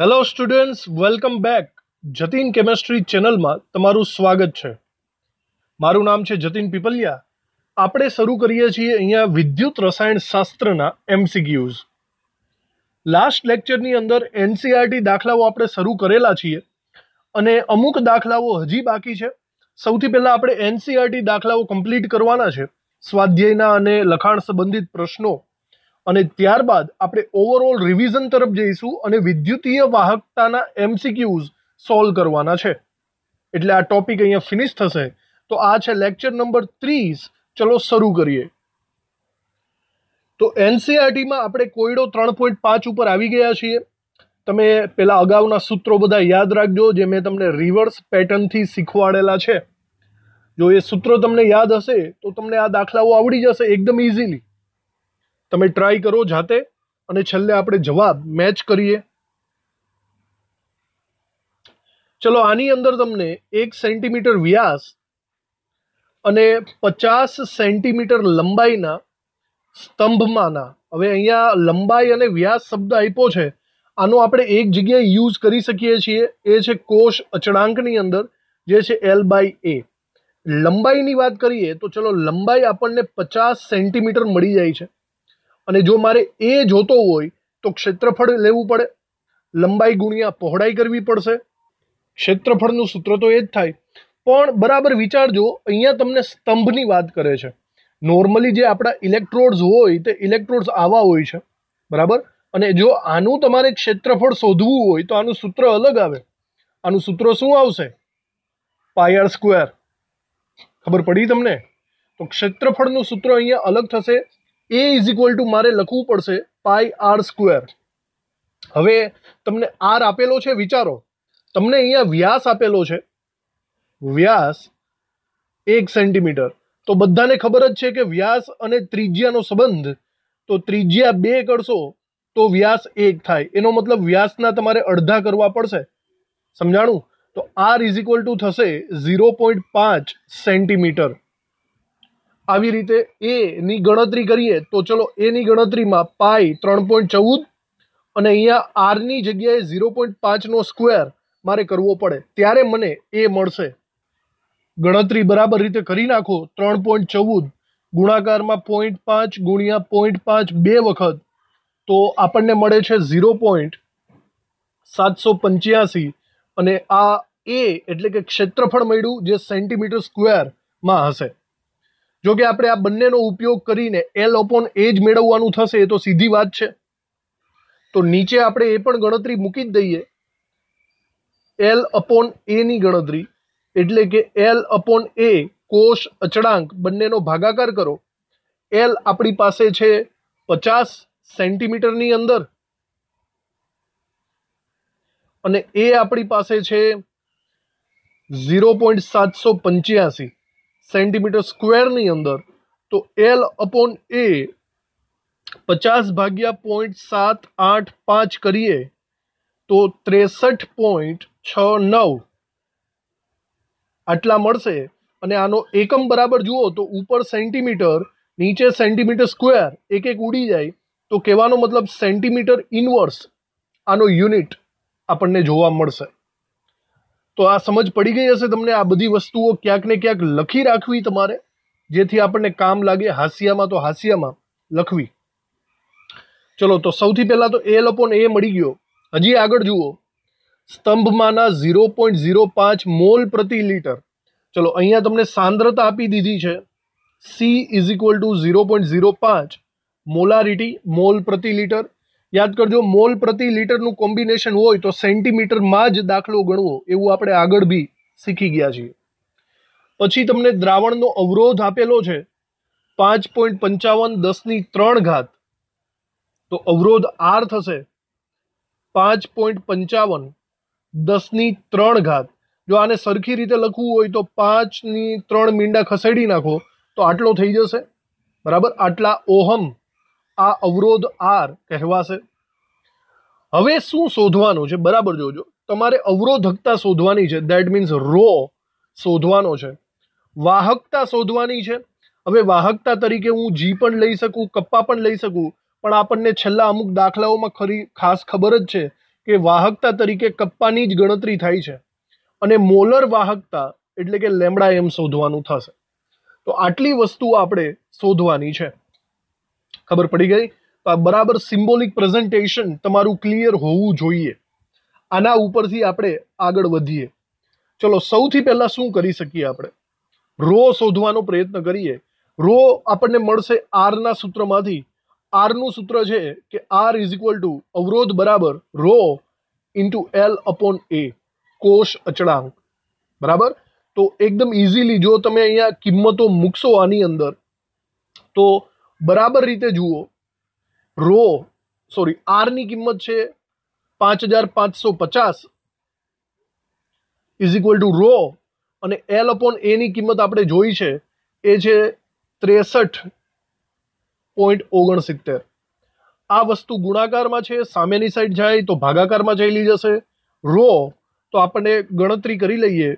hello students welcome back Jatin chemistry ચેનલમાં તમારું સ્વાગત છે મારું નામ છે જતીન પીપલિયા આપણે શરૂ કરીએ છીએ અહીંયા વિદ્યુત રસાયણશાસ્ત્રના શાસ્ત્રના એમસીક્યુઝ લાસ્ટ લેક્ચરની અંદર એનસીઆરટી e દાખલાઓ આપણે શરૂ કરેલા છીએ અને અમુક દાખલાઓ હજી બાકી છે સૌથી પહેલાં આપણે એનસીઆરટી e દાખલાઓ કમ્પ્લીટ કરવાના છે સ્વાધ્યાયના અને લખાણ સંબંધિત પ્રશ્નો અને ત્યારબાદ આપણે ઓવરઓલ રિવિઝન તરફ જઈશું અને વિદ્યુતીય વાહકતાના એમસીક્યુઝ સોલ્વ કરવાના છે એટલે આ ટોપિક અહીંયા ફિનિશ થશે તો આ છે લેક્ચર નંબર ત્રીસ ચલો શરૂ કરીએ તો એનસીઆરટીમાં e આપણે કોયડો ત્રણ પોઈન્ટ પાંચ ઉપર આવી ગયા છીએ તમે પેલા અગાઉના સૂત્રો બધા યાદ રાખજો જે મેં તમને રિવર્સ પેટર્નથી શીખવાડેલા છે જો એ સૂત્રો તમને યાદ હશે તો તમને આ દાખલાઓ આવડી જશે એકદમ ઇઝીલી તમે ટ્રાય કરો જાતે અને છેલ્લે આપણે જવાબ મેચ કરીએ ચલો આની અંદર તમને એક સેન્ટીમીટર વ્યાસ અને પચાસ સેન્ટીમીટર લંબાઈના સ્તંભમાંના હવે અહીંયા લંબાઈ અને વ્યાસ શબ્દ આપ્યો છે આનો આપણે એક જગ્યાએ યુઝ કરી શકીએ છીએ એ છે કોષ અચળાંકની અંદર જે છે એલ બાય એ લંબાઈની વાત કરીએ તો ચલો લંબાઈ આપણને પચાસ સેન્ટીમીટર મળી જાય છે અને જો મારે એ જોતો હોય તો ક્ષેત્રફળ લેવું પડે લંબાઈ ગુણ્યા પહોળાઈ કરવી પડશે ક્ષેત્રફળનું સૂત્ર તો એ જ થાય પણ બરાબર વિચારજો અહીંયા તમને સ્તંભની વાત કરે છે નોર્મલી જે આપણા ઇલેક્ટ્રોડ્સ હોય તે ઇલેક્ટ્રોડ્સ આવા હોય છે બરાબર અને જો આનું તમારે ક્ષેત્રફળ શોધવું હોય તો આનું સૂત્ર અલગ આવે આનું સૂત્ર શું આવશે પાયર સ્ક્વેર ખબર પડી તમને તો ક્ષેત્રફળનું સૂત્ર અહીંયા અલગ થશે એ ઇઝ ઇક્વલ ટુ મારે લખવું પડશે પાય આર સ્ક્વેર હવે તમને આર આપેલો છે વિચારો તમને અહીંયા વ્યાસ આપેલો છે વ્યાસ એક સેન્ટીમીટર તો બધાને ખબર જ છે કે વ્યાસ અને ત્રિજ્યાનો સંબંધ તો ત્રિજ્યા બે કરશો તો વ્યાસ એક થાય એનો મતલબ વ્યાસના તમારે અડધા કરવા પડશે સમજાણું તો આર ઇઝ ઇક્વલ ટુ થશે ઝીરો પોઈન્ટ પાંચ સેન્ટીમીટર આવી રીતે એની ગણતરી કરીએ તો ચલો એની ગણતરીમાં પાઈ ત્રણ પોઈન્ટ ચૌદ અને અહીંયા આરની જગ્યાએ ઝીરો પોઈન્ટ પાંચનો સ્કવેર મારે કરવો પડે ત્યારે મને એ મળશે ગણતરી બરાબર રીતે કરી નાખો ત્રણ પોઈન્ટ ચૌદ ગુણાકારમાં પોઈન્ટ પાંચ ગુણ્યા પોઈન્ટ પાંચ બે વખત તો આપણને મળે છે ઝીરો પોઈન્ટ સાતસો પંચ્યાસી અને આ એ એટલે કે ક્ષેત્રફળ મળ્યું જે સેન્ટીમીટર સ્ક્વેરમાં હશે જો કે આપણે આ બંનેનો ઉપયોગ કરીને એલ ઓપોન એ જ મેળવવાનું થશે એ તો સીધી વાત છે તો નીચે આપણે એ પણ ગણતરી મૂકી જ દઈએ એલ અપોન એની ગણતરી એટલે કે એલ અપોન એ કોષ અચળાંક બંનેનો ભાગાકાર કરો એલ આપણી પાસે છે પચાસ સેન્ટીમીટરની અંદર અને એ આપણી પાસે છે ઝીરો પોઈન્ટ સાતસો પંચ્યાસી સેન્ટીમીટર સ્ક્વેરની અંદર તો એલ અપોન એ પચાસ ભાગ્યા પોઈન્ટ સાત આઠ પાંચ કરીએ તો ત્રેસઠ પોઈન્ટ છ નવ આટલા મળશે અને આનો એકમ બરાબર જુઓ તો ઉપર સેન્ટીમીટર નીચે સેન્ટીમીટર સ્ક્વેર એક એક ઉડી જાય તો કહેવાનો મતલબ સેન્ટીમીટર ઇનવર્સ આનો યુનિટ આપણને જોવા મળશે તો આ સમજ પડી ગઈ હશે તમને આ બધી વસ્તુઓ ક્યાંક ને ક્યાંક લખી રાખવી તમારે જેથી આપણને કામ લાગે હાસ્યામાં તો હાસિયામાં લખવી ચલો તો સૌથી પહેલાં તો એ અપોન એ મળી ગયો હજી આગળ જુઓ સ્તંભમાંના ઝીરો પોઈન્ટ ઝીરો પાંચ મોલ પ્રતિ લીટર ચલો અહીંયા તમને સાંદ્રતા આપી દીધી છે C is equal to zero point zero પાંચ મોલારિટી મોલ પ્રતિ લીટર યાદ કરજો મોલ પ્રતિ લીટરનું કોમ્બિનેશન હોય તો સેન્ટીમીટરમાં જ દાખલો ગણવો એવું આપણે આગળ બી શીખી ગયા છીએ પછી તમને દ્રાવણનો અવરોધ આપેલો છે પાંચ પોઈન્ટ પંચાવન દસની ત્રણ ઘાત તો અવરોધ આર થશે પાંચ પોઈન્ટ પંચાવન દસની ત્રણ ઘાત જો આને સરખી રીતે લખવું હોય તો પાંચની ત્રણ મીંડા ખસેડી નાખો તો આટલો થઈ જશે બરાબર આટલા ઓહમ આ અવરોધ આર કહેવાશે હવે શું શોધવાનું છે બરાબર જોજો તમારે અવરોધકતા શોધવાની છે દેટ મીન્સ રો શોધવાનો છે વાહકતા શોધવાની છે હવે વાહકતા તરીકે હું જી પણ લઈ શકું કપ્પા પણ લઈ શકું પણ આપણને છેલ્લા અમુક દાખલાઓમાં ખરી ખાસ ખબર જ છે કે વાહકતા તરીકે કપ્પાની જ ગણતરી થાય છે અને મોલર વાહકતા એટલે કે લેમડા એમ શોધવાનું થશે તો આટલી વસ્તુ આપણે શોધવાની છે ખબર પડી ગઈ બરાબર સિમ્બોલિક પ્રેઝન્ટેશન તમારું ક્લિયર હોવું જોઈએ આના ઉપરથી આપણે આગળ વધીએ ચલો સૌથી પહેલાં શું કરી શકીએ આપણે રો શોધવાનો પ્રયત્ન કરીએ રો આપણને મળશે આરના સૂત્રમાંથી આરનું સૂત્ર છે કે આર ઇઝ ઇક્વલ ટુ અવરોધ બરાબર rho into L upon A કોષ અચળાંક બરાબર તો એકદમ ઇઝીલી જો તમે અહીંયા કિંમતો મૂકશો આની અંદર તો બરાબર રીતે જુઓ રો સોરી આરની કિંમત છે પાંચ હજાર પાંચસો પચાસ ઇઝ ઇક્વલ ટુ રો અને એલ અપોન એની કિંમત આપણે જોઈ છે એ છે ત્રેસઠ પોઈન્ટ ઓગણસિત્તેર આ વસ્તુ ગુણાકારમાં છે સામેની સાઈડ જાય તો ભાગાકારમાં જઈ જશે રો તો આપણે ગણતરી કરી લઈએ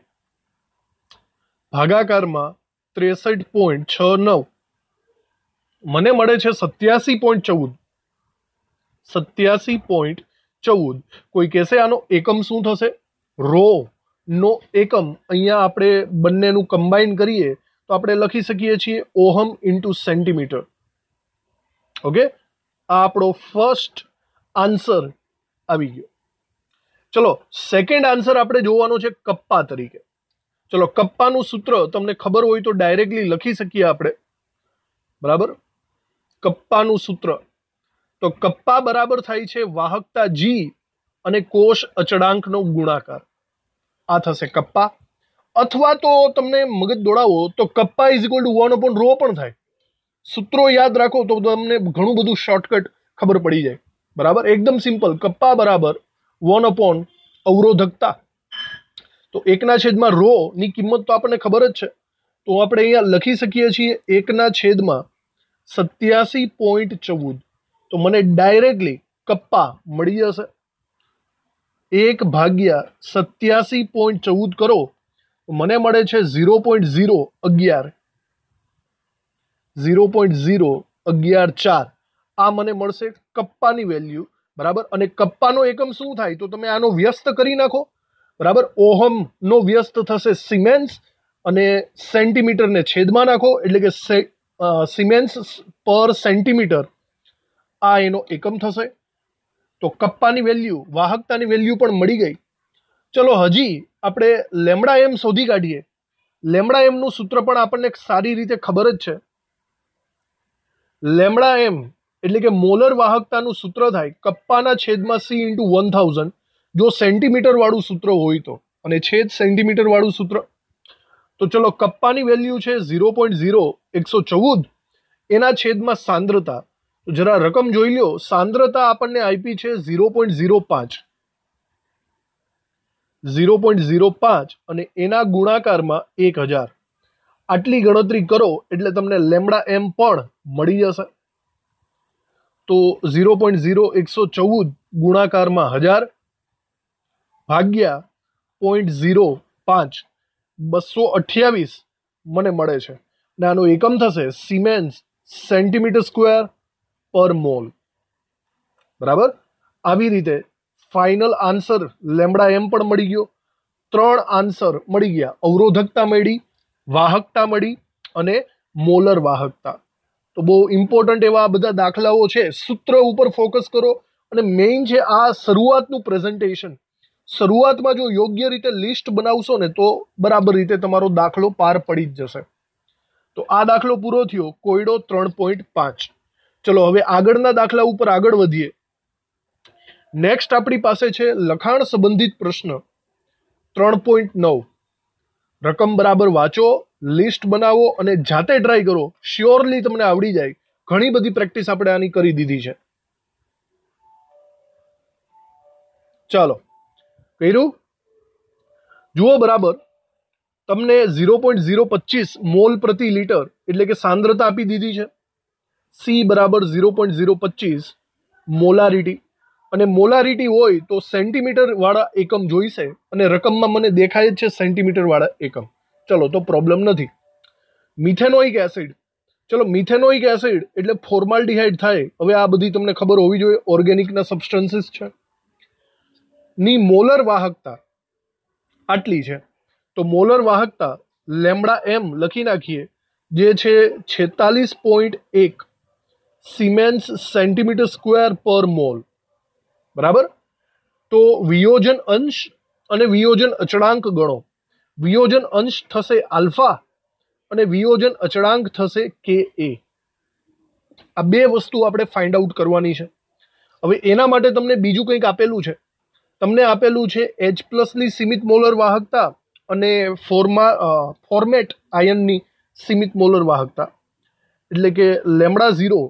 ભાગાકારમાં ત્રેસઠ પોઈન્ટ છ નવ મને મળે છે સત્યાસી પોઈન્ટ ચૌદ સત્યાસી પોઈન્ટ ચૌદ કોઈ કહેશે આનો એકમ શું થશે રો નો એકમ અહીંયા આપણે બંનેનું કમ્બાઈન કરીએ તો આપણે લખી શકીએ છીએ ઓહમ ઇન્ટુ સેન્ટીમીટર ઓકે આ આપણો ફર્સ્ટ આન્સર આવી ગયો ચલો સેકન્ડ આન્સર આપણે જોવાનો છે કપ્પા તરીકે ચલો કપ્પાનું સૂત્ર તમને ખબર હોય તો ડાયરેક્ટલી લખી શકીએ આપણે બરાબર કપ્પાનું સૂત્ર તો કપ્પા બરાબર થાય છે વાહકતા જી અને કોષ અચળાંકનો ગુણાકાર આ થશે કપ્પા અથવા તો તમને મગજ દોડાવો તો kappa is equal to one upon rho પણ થાય સૂત્રો યાદ રાખો તો તમને ઘણું બધું શોર્ટકટ ખબર પડી જાય બરાબર એકદમ સિમ્પલ કપ્પા બરાબર વન અપોન અવરોધકતા તો એકના છેદમાં રો ની કિંમત તો આપણને ખબર જ છે તો આપણે અહીંયા લખી શકીએ છીએ એકના છેદમાં સત્યાસી પોઈન્ટ ચૌદ તો મને ડાયરેક્ટલી કપ્પા મળી જશે એક ભાગ્યા સત્યાસી પોઈન્ટ ચૌદ કરો મને મળે છે ઝીરો પોઈન્ટ ઝીરો અગિયાર ઝીરો પોઈન્ટ ઝીરો અગિયાર ચાર આ મને મળશે કપ્પાની વેલ્યુ બરાબર અને કપ્પાનો એકમ શું થાય તો તમે આનો વ્યસ્ત કરી નાખો બરાબર ઓહમનો વ્યસ્ત થશે સિમેન્સ અને સેન્ટીમીટરને છેદમાં નાખો એટલે કે સિમેન્સ પર સેન્ટીમીટર આ એનો એકમ થશે તો કપ્પાની વેલ્યુ વાહકતાની વેલ્યુ પણ મળી ગઈ ચલો હજી આપણે લેમડા એમ શોધી કાઢીએ લેમડા એમનું સૂત્ર પણ આપણને સારી રીતે ખબર જ છે લેમડા એમ એટલે કે મોલર વાહકતાનું સૂત્ર થાય કપ્પાના છેદમાં સી ઇન્ટુ વન થાઉઝન્ડ જો સેન્ટીમીટરવાળું સૂત્ર હોય તો અને છેદ સેન્ટીમીટરવાળું સૂત્ર તો ચલો કપ્પાની વેલ્યુ છે ઝીરો પોઈન્ટ ઝીરો એકસો ચૌદ એના છેદમાં સાંદ્રતા જરા રકમ જોઈ લો સાંદ્રતા આપણને આપી છે ઝીરો પોઈન્ટ ઝીરો પાંચ ઝીરો પોઈન્ટ ઝીરો પાંચ અને એના ગુણાકારમાં એક હજાર આટલી ગણતરી કરો એટલે તમને લેમડા એમ પણ મળી જશે તો ઝીરો પોઈન્ટ ઝીરો એકસો ચૌદ ગુણાકારમાં હજાર ભાગ્યા પોઈન્ટ ઝીરો પાંચ બસો અઠ્યાવીસ મને મળે છે અને આનો એકમ થશે siemens centimetre square per mole બરાબર આવી રીતે ફાઇનલ આન્સર લેમડા એમ પણ મળી ગયો ત્રણ આન્સર મળી ગયા અવરોધકતા મળી વાહકતા મળી અને મોલર વાહકતા તો બહુ ઇમ્પોર્ટન્ટ એવા બધા દાખલાઓ છે સૂત્ર ઉપર ફોકસ કરો અને મેઇન છે આ શરૂઆતનું પ્રેઝન્ટેશન શરૂઆતમાં જો યોગ્ય રીતે લિસ્ટ બનાવશો ને તો બરાબર રીતે તમારો દાખલો પાર પડી જ જશે તો આ દાખલો પૂરો થયો કોયડો ત્રણ પોઈન્ટ પાંચ ચલો હવે આગળના દાખલા ઉપર આગળ વધીએ નેક્સ્ટ આપણી પાસે છે લખાણ સંબંધિત પ્રશ્ન ત્રણ પોઈન્ટ નવ રકમ બરાબર વાંચો લિસ્ટ બનાવો અને જાતે ટ્રાય કરો શ્યોરલી તમને આવડી જાય ઘણી બધી પ્રેક્ટિસ આપણે આની કરી દીધી છે ચાલો કર્યું જુઓ બરાબર તમને ઝીરો પોઈન્ટ ઝીરો પચીસ મોલ પ્રતિ લીટર એટલે કે સાંદ્રતા આપી દીધી છે સી બરાબર ઝીરો પોઈન્ટ ઝીરો પચીસ મોલારિટી અને મોલારિટી હોય તો સેન્ટીમીટરવાળા એકમ જોઈશે અને રકમમાં મને દેખાય જ છે સેન્ટીમીટરવાળા એકમ ચલો તો પ્રોબ્લેમ નથી મિથેનોઇક એસિડ ચલો મિથેનોઇક એસિડ એટલે ફોર્માલ્ડિહાઇડ થાય હવે આ બધી તમને ખબર હોવી જોઈએ ઓર્ગેનિકના સબસ્ટન્સીસ છે ની મોલર વાહકતા આટલી છે તો મોલર વાહકતા લેમડા એમ લખી નાખીએ જે છે છેતાલીસ પોઈન્ટ એક siemens centimetre square per mole બરાબર તો વિયોજન અંશ અને વિયોજન અચળાંક ગણો વિયોજન અંશ થશે આલ્ફા અને વિયોજન અચળાંક થશે કે એ આ બે વસ્તુ આપણે ફાઇન્ડ આઉટ કરવાની છે હવે એના માટે તમને બીજું કંઈક આપેલું છે તમને આપેલું છે એચ પ્લસની સીમિત મોલર વાહકતા અને ફોર્મા ફોર્મેટ આયનની સીમિત મોલર વાહકતા એટલે કે lambda zero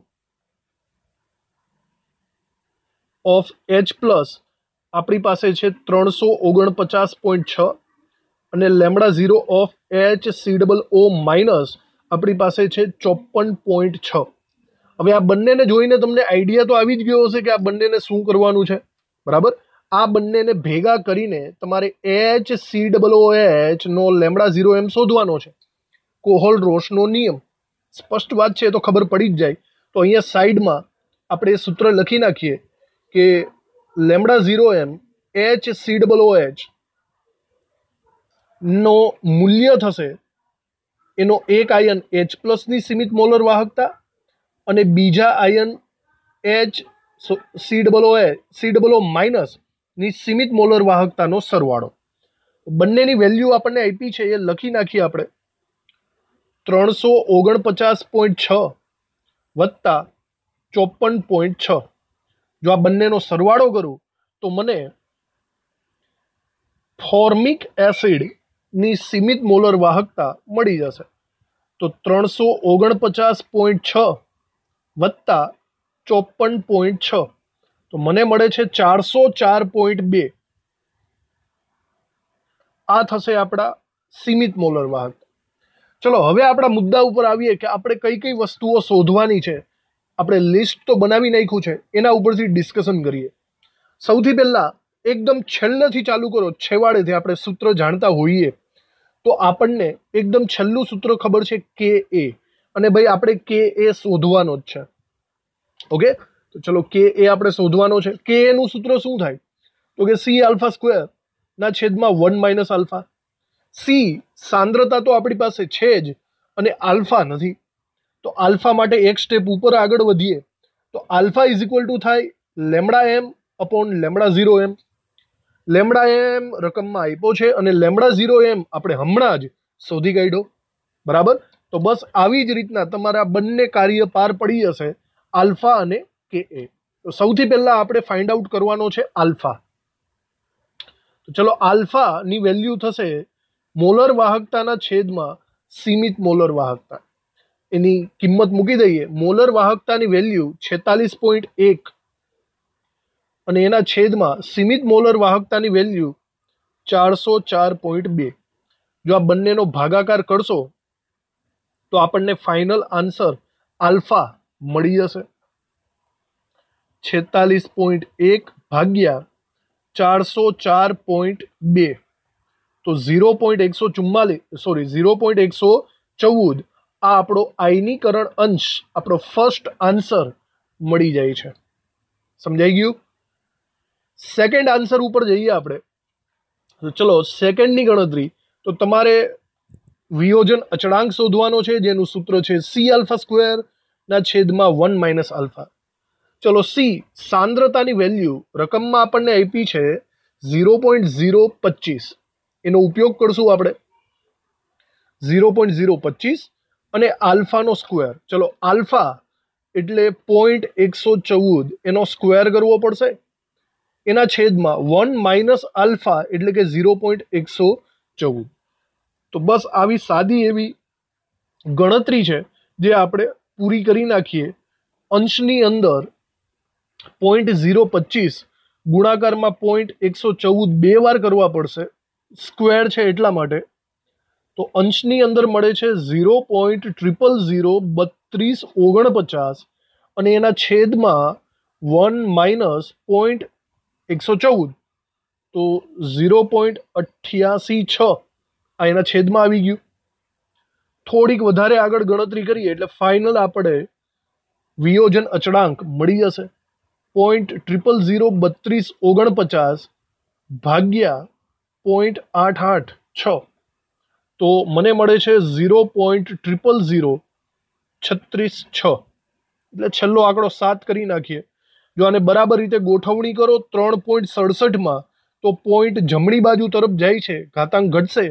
of H plus આપણી પાસે છે ત્રણસો ઓગણપચાસ પોઈન્ટ છ અને lambda zero of H C double O minus આપણી પાસે છે ચોપન પોઈન્ટ છ હવે આ બંનેને જોઈને તમને આઈડિયા તો આવી જ ગયો હશે કે આ બંનેને શું કરવાનું છે બરાબર આ બંનેને ભેગા કરીને તમારે એચ સી ડબલ ઓ એચનો લેમડા ઝીરો એમ શોધવાનો છે કોહોલ રોશનો નિયમ સ્પષ્ટ વાત છે તો ખબર પડી જ જાય તો અહીંયા સાઈડમાં આપણે સૂત્ર લખી નાખીએ કે lambda zero M H C double O H નો મૂલ્ય થશે એનો એક આયન એચ પ્લસની સીમિત મોલર વાહકતા અને બીજા આયન એચ સી ડબલ ઓ એ સી ડબલ ઓ માઇનસની સીમિત મોલર વાહકતાનો સરવાળો બંનેની વેલ્યુ આપણને આપી છે એ લખી નાખીએ આપણે ત્રણસો ઓગણપચાસ પોઈન્ટ છ વત્તા ચોપન પોઈન્ટ છ જો આ બંનેનો સરવાળો કરું તો મને ફોર્મિક એસિડની સીમિત મોલર વાહકતા મળી જશે તો ત્રણસો ઓગણપચાસ પોઈન્ટ છ વત્તા ચોપન પોઈન્ટ છ તો મને મળે છે ચારસો ચાર પોઈન્ટ બે આ થશે આપણા સીમિત મોલર વાહક ચલો હવે આપણા મુદ્દા ઉપર આવીએ કે આપણે કઈ કઈ વસ્તુઓ શોધવાની છે આપણે લિસ્ટ તો બનાવી નાખ્યું છે એના ઉપરથી ડિસ્કશન કરીએ સૌથી પહેલાં એકદમ છેલ્લેથી ચાલુ કરો છેવાડેથી આપણે સૂત્ર જાણતા હોઈએ તો આપણને એકદમ છેલ્લું સૂત્ર ખબર છે કે એ અને ભાઈ આપણે કે એ શોધવાનો જ છે ઓકે તો ચલો કે એ આપણે શોધવાનો છે કે એનું સૂત્ર શું થાય તો કે સી આલ્ફા સ્ક્વેર ના છેદમાં વન માઇનસ આલ્ફા સી સાંદ્રતા તો આપણી પાસે છે જ અને આલ્ફા નથી તો આલ્ફા માટે એક સ્ટેપ ઉપર આગળ વધીએ તો આલ્ફા ઇઝ ઇક્વલ ટુ થાય lambda M upon lambda zero M lambda M રકમમાં આપ્યો છે અને લેમડા ઝીરો એમ આપણે હમણાં જ શોધી કાઢ્યો બરાબર તો બસ આવી જ રીતના તમારા બંને કાર્ય પાર પડી હશે આલ્ફા અને કે એ તો સૌથી પહેલાં આપણે ફાઇન્ડ આઉટ કરવાનો છે આલ્ફા તો ચલો આલ્ફાની વેલ્યુ થશે મોલર વાહકતાના છેદમાં સીમિત મોલર વાહકતા એની કિંમત મૂકી દઈએ મોલર વાહકતાની વેલ્યુ છેતાલીસ પોઈન્ટ એક અને એના છેદમાં સીમિત મોલર વાહકતાની વેલ્યુ ચારસો ચાર પોઈન્ટ બે જો આ બંનેનો ભાગાકાર કરશો તો આપણને ફાઇનલ આન્સર આલ્ફા મળી જશે છેતાલીસ પોઈન્ટ એક ભાગ્યા ચારસો ચાર પોઈન્ટ બે તો ઝીરો પોઈન્ટ એકસો ચુમ્માલીસ સોરી ઝીરો પોઈન્ટ એકસો ચૌદ આ આપણો આયનીકરણ અંશ આપણો ફર્સ્ટ આન્સર મળી જાય છે સમજાઈ ગયું સેકન્ડ આન્સર ઉપર જઈએ આપણે તો ચલો સેકન્ડની ગણતરી તો તમારે વિયોજન અચળાંક શોધવાનો છે જેનું સૂત્ર છે સી આલ્ફા સ્ક્વેરના છેદમાં વન માઇનસ આલ્ફા ચલો સી સાંદ્રતાની વેલ્યુ રકમમાં આપણને આપી છે ઝીરો પોઈન્ટ ઝીરો પચીસ એનો ઉપયોગ કરશું આપણે ઝીરો પોઈન્ટ ઝીરો પચીસ અને આલ્ફાનો સ્ક્વેર ચલો આલ્ફા એટલે પોઈન્ટ એકસો ચૌદ એનો સ્ક્વેર કરવો પડશે એના છેદમાં વન માઇનસ આલ્ફા એટલે કે ઝીરો પોઈન્ટ એકસો ચૌદ તો બસ આવી સાદી એવી ગણતરી છે જે આપણે પૂરી કરી નાખીએ અંશની અંદર પોઈન્ટ ઝીરો પચીસ ગુણાકારમાં પોઈન્ટ એકસો ચૌદ બે વાર કરવા પડશે સ્ક્વેર છે એટલા માટે તો અંશની અંદર મળે છે ઝીરો પોઈન્ટ ટ્રિપલ ઝીરો બત્રીસ ઓગણપચાસ અને એના છેદમાં વન માઇનસ પોઈન્ટ એકસો ચૌદ તો ઝીરો પોઈન્ટ અઠ્યાસી છ આ એના છેદમાં આવી ગયું થોડીક વધારે આગળ ગણતરી કરીએ એટલે ફાઇનલ આપણે વિયોજન અચળાંક મળી જશે પોઈન્ટ ટ્રિપલ ઝીરો બત્રીસ ઓગણપચાસ ભાગ્યા પોઈન્ટ આઠ આઠ છ તો મને મળે છે ઝીરો પોઈન્ટ ટ્રિપલ ઝીરો છત્રીસ છ એટલે છેલ્લો આંકડો સાત કરી નાખીએ જો આને બરાબર રીતે ગોઠવણી કરો ત્રણ પોઈન્ટ સડસઠમાં તો પોઈન્ટ જમણી બાજુ તરફ જાય છે ઘાતાંક ઘટશે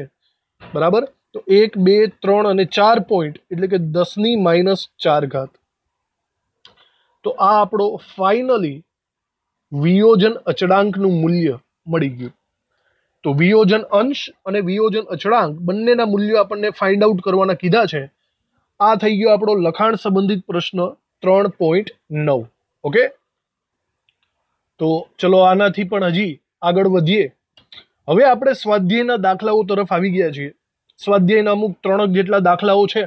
બરાબર તો એક બે ત્રણ અને ચાર પોઈન્ટ એટલે કે દસની માઇનસ ચાર ઘાત તો આ આપણો ફાઇનલી વિયોજન અચળાંકનું મૂલ્ય મળી ગયું તો વિયોજન અંશ અને વિયોજન અચળાંક બંનેના મૂલ્યો આપણને ફાઇન્ડ આઉટ કરવાના કીધા છે આ થઈ ગયો આપણો લખાણ સંબંધિત પ્રશ્ન ત્રણ પોઈન્ટ નવ ઓકે તો ચલો આનાથી પણ હજી આગળ વધીએ હવે આપણે સ્વાધ્યાયના દાખલાઓ તરફ આવી ગયા છીએ સ્વાધ્યાયના અમુક ત્રણ જેટલા દાખલાઓ છે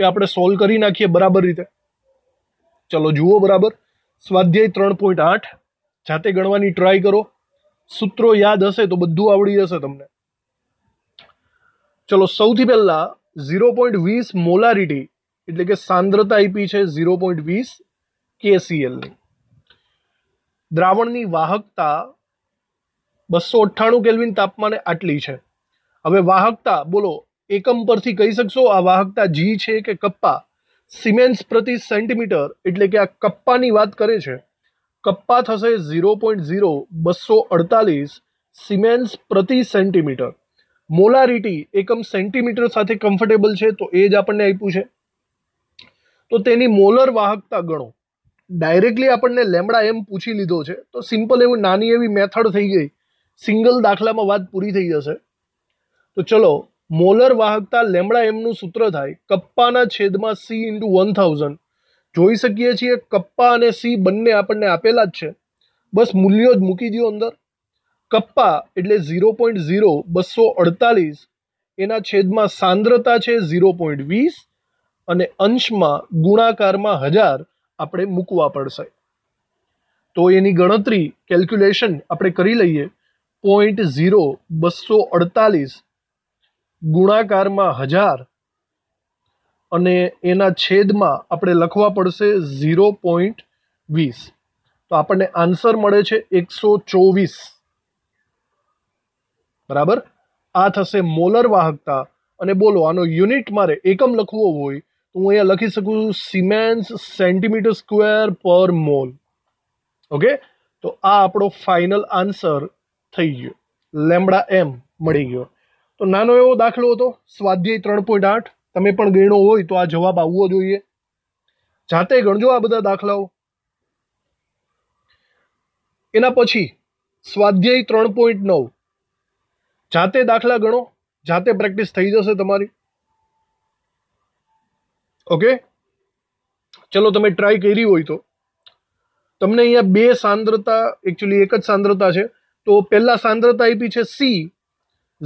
એ આપણે સોલ્વ કરી નાખીએ બરાબર રીતે ચલો જુઓ બરાબર સ્વાધ્યાય ત્રણ પોઈન્ટ આઠ જાતે ગણવાની ટ્રાય કરો સૂત્રો યાદ હશે તો બધું આવડી જશે તમને ચલો સૌથી પહેલા ઝીરો પોઈન્ટ વીસ મોલારિટી એટલે કે સાંદ્રતા આપી છે ઝીરો પોઈન્ટ વીસ કેસીએલની દ્રાવણની વાહકતા બસો અઠ્ઠાણું કેલ્વિન તાપમાને આટલી છે હવે વાહકતા બોલો એકમ પરથી કહી શકશો આ વાહકતા જી છે કે કપ્પા સિમેન્સ પ્રતિ સેન્ટીમીટર એટલે કે આ કપ્પાની વાત કરે છે કપ્પા થશે ઝીરો પોઈન્ટ ઝીરો બસો અડતાલીસ સિમેન્સ પ્રતિ સેન્ટીમીટર મોલારિટી એકમ સેન્ટીમીટર સાથે કમ્ફર્ટેબલ છે તો એ જ આપણને આપ્યું છે તો તેની મોલર વાહકતા ગણો ડાયરેક્ટલી આપણને લેમડા એમ પૂછી લીધો છે તો સિમ્પલ એવું નાની એવી મેથડ થઈ ગઈ સિંગલ દાખલામાં વાત પૂરી થઈ જશે તો ચલો મોલર વાહકતા લેમડા એમનું સૂત્ર થાય કપ્પાના છેદમાં સી ઇન્ટુ વન થાઉઝન્ડ જોઈ શકીએ છીએ કપ્પા અને સી બંને આપણને આપેલા જ છે બસ મૂલ્યો જ મૂકી દો અંદર કપ્પા એટલે ઝીરો પોઈન્ટ ઝીરો બસો અડતાલીસ એના છેદમાં સાંદ્રતા છે ઝીરો પોઈન્ટ વીસ અને અંશમાં ગુણાકારમાં હજાર આપણે મૂકવા પડશે તો એની ગણતરી કેલ્ક્યુલેશન આપણે કરી લઈએ પોઈન્ટ ઝીરો બસો અડતાલીસ ગુણાકારમાં હજાર અને એના છેદમાં આપણે લખવા પડશે ઝીરો પોઈન્ટ વીસ તો આપણને આન્સર મળે છે એકસો ચોવીસ બરાબર આ થશે મોલર વાહકતા અને બોલો આનો યુનિટ મારે એકમ લખવો હોય તો હું અહીંયા લખી શકું siemens centimetre square per mole okay તો આ આપણો ફાઇનલ આન્સર થઈ ગયો લેમડા એમ મળી ગયો તો નાનો એવો દાખલો હતો સ્વાધ્યાય ત્રણ પોઈન્ટ આઠ તમે પણ ગણો હોય તો આ જવાબ આવવો જોઈએ જાતે ગણજો આ બધા દાખલાઓ એના પછી સ્વાધ્યાય ત્રણ પોઈન્ટ નવ જાતે દાખલા ગણો જાતે પ્રેક્ટિસ થઈ જશે તમારી ઓકે ચલો તમે ટ્રાય કરી હોય તો તમને અહીંયા બે સાંદ્રતા એકચ્યુઅલી એક જ સાંદ્રતા છે તો પહેલાં સાંદ્રતા આપી છે C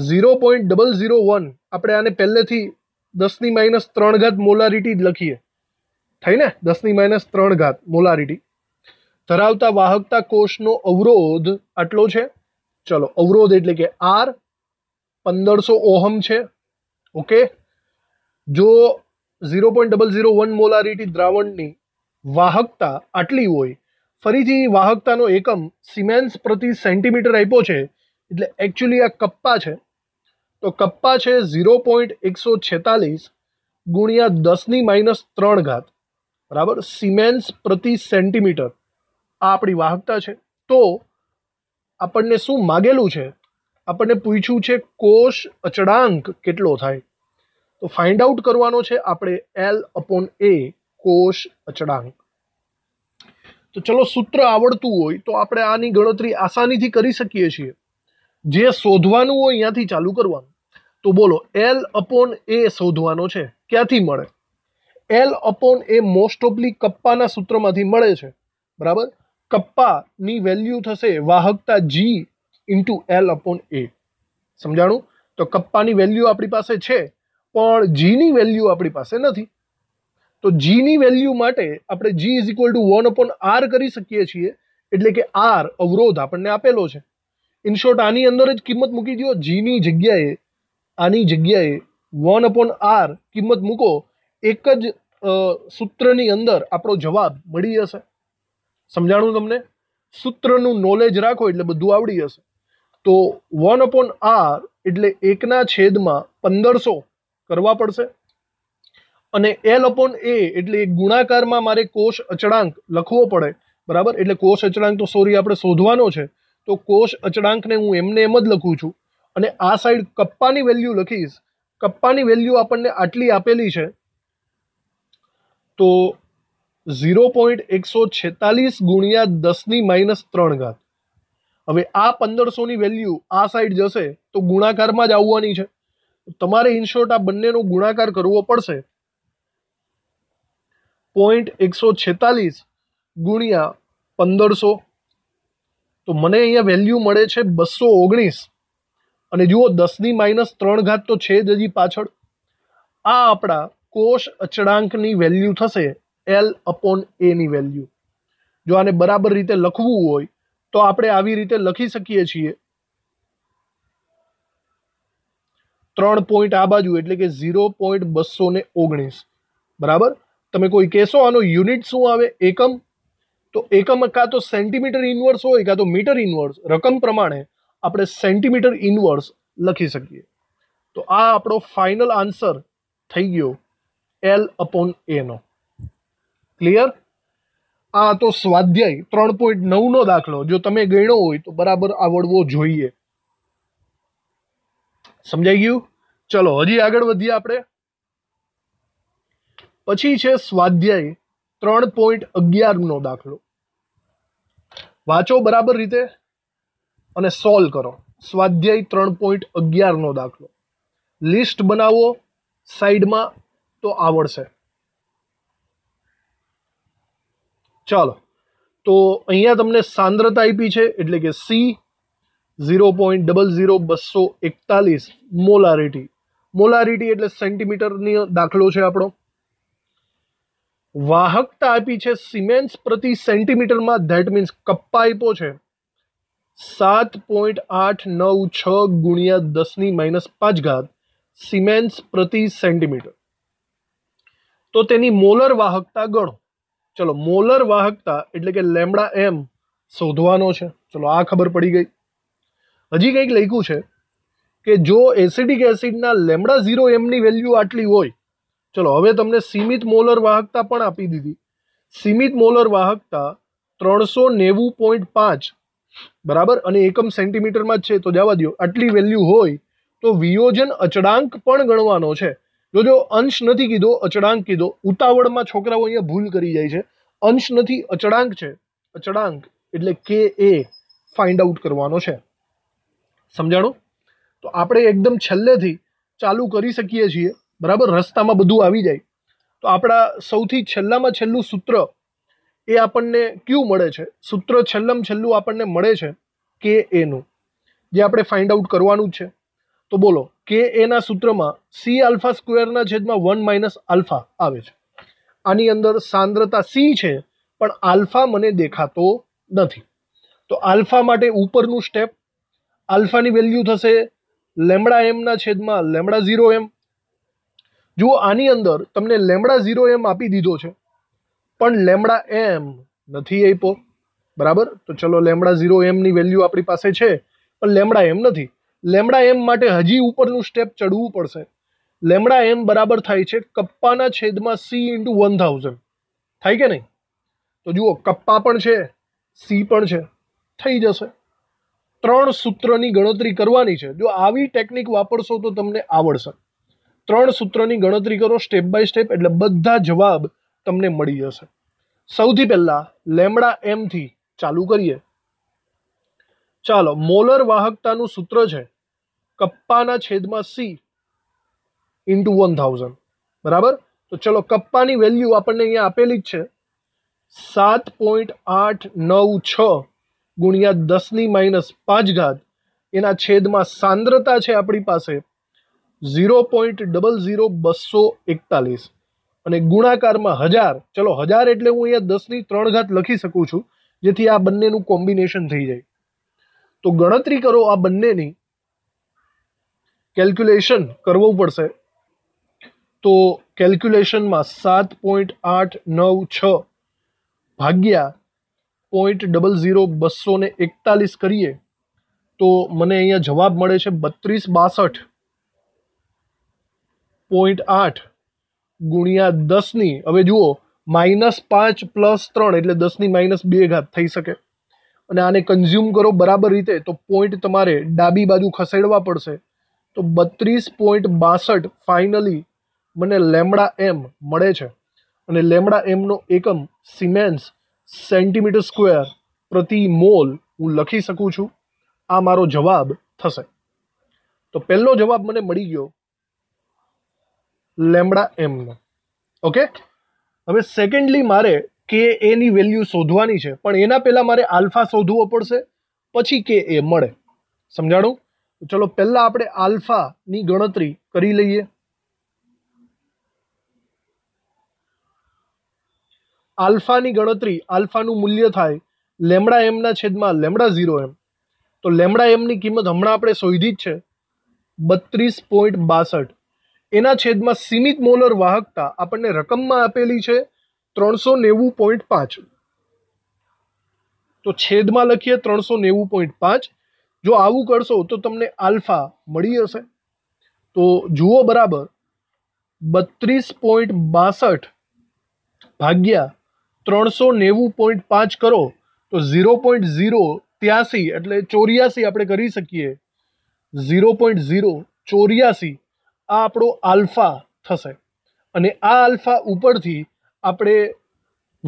zero point double zero one આપણે આને પહેલેથી દસની માઇનસ ત્રણ ઘાત મોલારિટી જ લખીએ થઈ ને દસની માઇનસ ત્રણ ઘાત મોલારિટી ધરાવતા વાહકતા કોષનો અવરોધ આટલો છે ચલો અવરોધ એટલે કે આર પંદરસો ઓહમ છે ઓકે જો zero point double zero one molarity દ્રાવણની વાહકતા આટલી હોય ફરીથી વાહકતાનો એકમ સિમેન્સ પ્રતિ સેન્ટીમીટર આપ્યો છે એટલે એકચ્યુઅલી આ કપ્પા છે તો કપ્પા છે ઝીરો પોઈન્ટ એકસો છેતાલીસ ગુણ્યા દસની માઇનસ ત્રણ ઘાત બરાબર સિમેન્સ પ્રતિ સેન્ટીમીટર આ આપણી વાહકતા છે તો આપણને શું માગેલું છે આપણને પૂછ્યું છે કોષ અચળાંક કેટલો થાય તો ફાઇન્ડ આઉટ કરવાનો છે આપણે એલ અપોન એ કોષ અચળાંક તો ચલો સૂત્ર આવડતું હોય તો આપણે આની ગણતરી આસાનીથી કરી શકીએ છીએ જે શોધવાનું હોય અહીંયાથી ચાલુ કરવાનું તો બોલો એલ અપોન એ શોધવાનો છે ક્યાંથી મળે એલ અપોન એ મોસ્ટ ઓફલી કપ્પાના સૂત્રમાંથી મળે છે બરાબર કપ્પાની વેલ્યુ થશે વાહકતા G into L upon A સમજાણું તો કપ્પાની વેલ્યુ આપણી પાસે છે પણ જીની વેલ્યુ આપણી પાસે નથી તો જીની વેલ્યુ માટે આપણે G is equal to one upon R કરી શકીએ છીએ એટલે કે આર અવરોધ આપણને આપેલો છે ઇન આની અંદર જ કિંમત મૂકી દો જીની જગ્યાએ આની જગ્યાએ વન અપોન આર કિંમત મૂકો એક જ સૂત્રની અંદર આપણો જવાબ મળી જશે સમજાણું તમને સૂત્રનું નોલેજ રાખો એટલે બધું આવડી જશે તો વન અપોન આર એટલે એકના છેદમાં પંદરસો કરવા પડશે અને એલ અપોન એ એટલે ગુણાકારમાં મારે કોષ અચળાંક લખવો પડે બરાબર એટલે કોષ અચળાંક તો સોરી આપણે શોધવાનો છે તો કોષ અચળાંકને હું એમને એમ જ લખું છું અને આ સાઈડ કપ્પાની વેલ્યુ લખીશ કપ્પાની વેલ્યુ આપણને આટલી આપેલી છે તો ઝીરો પોઈન્ટ એકસો છેતાલીસ ગુણ્યા દસની માઇનસ ત્રણ ઘાત હવે આ પંદરસોની વેલ્યુ આ સાઈડ જશે તો ગુણાકારમાં જ આવવાની છે તમારે ઇનશોર્ટ આ બંનેનો ગુણાકાર કરવો પડશે પોઈન્ટ એકસો છેતાલીસ ગુણ્યા પંદરસો તો મને અહીંયા વેલ્યુ મળે છે બસો ઓગણીસ અને જુઓ દસની માઇનસ ત્રણ ઘાત તો છે જ હજી પાછળ આ આપણા કોષ અચળાંકની વેલ્યુ થશે એલ અપોન એની વેલ્યુ જો આને બરાબર રીતે લખવું હોય તો આપણે આવી રીતે લખી શકીએ છીએ ત્રણ પોઈન્ટ આ બાજુ એટલે કે ઝીરો પોઈન્ટ બસો ને ઓગણીસ બરાબર તમે કોઈ કહેશો આનો યુનિટ શું આવે એકમ તો એકમ કાં તો સેન્ટીમીટર ઇન્વર્સ હોય કાં તો મીટર ઇન્વર્સ રકમ પ્રમાણે આપણે સેન્ટીમીટર ઇન્વર્સ લખી શકીએ તો આ આપણો ફાઇનલ આન્સર થઈ ગયો એલ અપોન એનો ક્લિયર આ તો સ્વાધ્યાય ત્રણ પોઈન્ટ નવનો દાખલો જો તમે ગણ્યો હોય તો બરાબર આવડવો જોઈએ સમજાઈ ગયું ચલો હજી આગળ વધીએ આપણે પછી છે સ્વાધ્યાય ત્રણ પોઈન્ટ અગિયારનો દાખલો વાંચો બરાબર રીતે અને સોલ્વ કરો સ્વાધ્યાય ત્રણ પોઈન્ટ અગિયારનો દાખલો લિસ્ટ બનાવો સાઈડમાં તો આવડશે ચાલો તો અહીંયા તમને સાંદ્રતા આપી છે એટલે કે C zero point double zero બસો એકતાલીસ મોલારિટી મોલારિટી એટલે સેન્ટીમીટરની દાખલો છે આપણો વાહકતા આપી છે સિમેન્સ પ્રતિ સેન્ટીમીટરમાં ધેટ મીન્સ કપ્પા આપ્યો છે સાત પોઈન્ટ આઠ નવ છ ગુણ્યા દસની માઇનસ પાંચ ઘાત સિમેન્સ પ્રતિ સેન્ટીમીટર તો તેની મોલર વાહકતા ગણો ચલો મોલર વાહકતા એટલે કે લેમડા એમ શોધવાનો છે ચલો આ ખબર પડી ગઈ હજી કંઈક લખ્યું છે કે જો એસિડિક એસિડના લેમડા ઝીરો એમની વેલ્યુ આટલી હોય ચલો હવે તમને સીમિત મોલર વાહકતા પણ આપી દીધી સીમિત મોલર વાહકતા ત્રણસો નેવું પોઈન્ટ પાંચ બરાબર અને એકમ સેન્ટીમીટરમાં જ છે તો જવા દો આટલી વેલ્યુ હોય તો વિયોજન અચડાંક પણ ગણવાનો છે જોજો અંશ નથી કીધો અચડાંક કીધો ઉતાવળમાં છોકરાઓ અહીંયા ભૂલ કરી જાય છે અંશ નથી અચળાંક છે અચડાંક એટલે કે એ ફાઇન્ડ આઉટ કરવાનો છે સમજાણું તો આપણે એકદમ છેલ્લેથી ચાલુ કરી શકીએ છીએ બરાબર રસ્તામાં બધું આવી જાય તો આપણા સૌથી છેલ્લામાં છેલ્લું સૂત્ર એ આપણને ક્યું મળે છે સૂત્ર છેલ્લામાં છેલ્લું આપણને મળે છે કે એનું જે આપણે ફાઇન્ડ આઉટ કરવાનું જ છે તો બોલો કે એના સૂત્રમાં સી આલ્ફા સ્ક્વેરના છેદમાં વન માઇનસ આલ્ફા આવે છે આની અંદર સાંદ્રતા સી છે પણ આલ્ફા મને દેખાતો નથી તો આલ્ફા માટે ઉપરનું સ્ટેપ આલ્ફાની વેલ્યુ થશે લેમડા એમના છેદમાં લેમડા ઝીરો એમ જુઓ આની અંદર તમને લેમડા ઝીરો એમ આપી દીધો છે પણ લેમડા એમ નથી આપ્યો બરાબર તો ચલો લેમડા ઝીરો એમની વેલ્યુ આપણી પાસે છે પણ લેમડા એમ નથી લેમડા એમ માટે હજી ઉપરનું સ્ટેપ ચડવું પડશે લેમડા એમ બરાબર થાય છે કપ્પાના છેદમાં સી ઇન્ટુ વન થાઉઝન્ડ થાય કે નહીં તો જુઓ કપ્પા પણ છે સી પણ છે થઈ જશે ત્રણ સૂત્રની ગણતરી કરવાની છે જો આવી ટેકનિક વાપરશો તો તમને આવડશે ત્રણ સૂત્રોની ગણતરી કરો સ્ટેપ બાય સ્ટેપ એટલે બધા જવાબ તમને મળી જશે સૌથી પહેલાં લેમડા એમથી ચાલુ કરીએ ચાલો મોલર વાહકતાનું સૂત્ર છે કપ્પાના છેદમાં સી ઇન્ટુ વન થાઉઝન્ડ બરાબર તો ચલો કપ્પાની વેલ્યુ આપણને અહીંયા આપેલી જ છે સાત પોઈન્ટ આઠ નવ છ ગુણ્યા દસની માઇનસ પાંચ ઘાત એના છેદમાં સાંદ્રતા છે આપણી પાસે ઝીરો પોઈન્ટ ડબલ ઝીરો બસો એકતાલીસ અને ગુણાકારમાં હજાર ચલો હજાર એટલે હું અહીંયા દસની ત્રણ ઘાત લખી શકું છું જેથી આ બંનેનું કોમ્બિનેશન થઈ જાય તો ગણતરી કરો આ બંનેની કેલ્ક્યુલેશન કરવું પડશે તો કેલ્ક્યુલેશનમાં સાત પોઈન્ટ આઠ નવ છ ભાગ્યા પોઈન્ટ ડબલ ઝીરો બસો એકતાલીસ કરીએ તો મને અહીંયા જવાબ મળે છે બત્રીસ બાસઠ પોઈન્ટ આઠ ગુણ્યા દસની હવે જુઓ માઇનસ પાંચ પ્લસ ત્રણ એટલે દસની માઇનસ બે ઘાત થઈ શકે અને આને કન્ઝ્યુમ કરો બરાબર રીતે તો પોઈન્ટ તમારે ડાબી બાજુ ખસેડવા પડશે તો બત્રીસ પોઈન્ટ બાસઠ ફાઇનલી મને લેમડા એમ મળે છે અને લેમડા એમનો એકમ સિમેન્સ સેન્ટીમીટર સ્ક્વેર પ્રતિ મોલ હું લખી શકું છું આ મારો જવાબ થશે તો પહેલો જવાબ મને મળી ગયો લેમડા એમનો ઓકે હવે સેકન્ડલી મારે કે એની વેલ્યુ શોધવાની છે પણ એના પહેલાં મારે આલ્ફા શોધવો પડશે પછી કે એ મળે સમજાણું ચલો પહેલાં આપણે આલ્ફાની ગણતરી કરી લઈએ આલ્ફાની ગણતરી આલ્ફાનું મૂલ્ય થાય લેમડા એમના છેદમાં લેમડા ઝીરો એમ તો લેમડા એમની કિંમત હમણાં આપણે શોધી જ છે બત્રીસ પોઈન્ટ બાસઠ એના છેદમાં સીમિત મોલર વાહકતા આપણને રકમમાં આપેલી છે ત્રણસો નેવું પોઈન્ટ પાંચ તો છેદમાં લખીએ ત્રણસો નેવું પોઈન્ટ પાંચ જો આવું કરશો તો તમને આલ્ફા મળી જશે તો જુઓ બરાબર બત્રીસ પોઈન્ટ બાસઠ ભાગ્યા ત્રણસો નેવું પોઈન્ટ પાંચ કરો તો ઝીરો પોઈન્ટ ઝીરો ત્યાસી એટલે ચોર્યાસી આપણે કરી શકીએ ઝીરો પોઈન્ટ ઝીરો ચોર્યાસી આ આપણો આલ્ફા થશે અને આ આલ્ફા ઉપરથી આપણે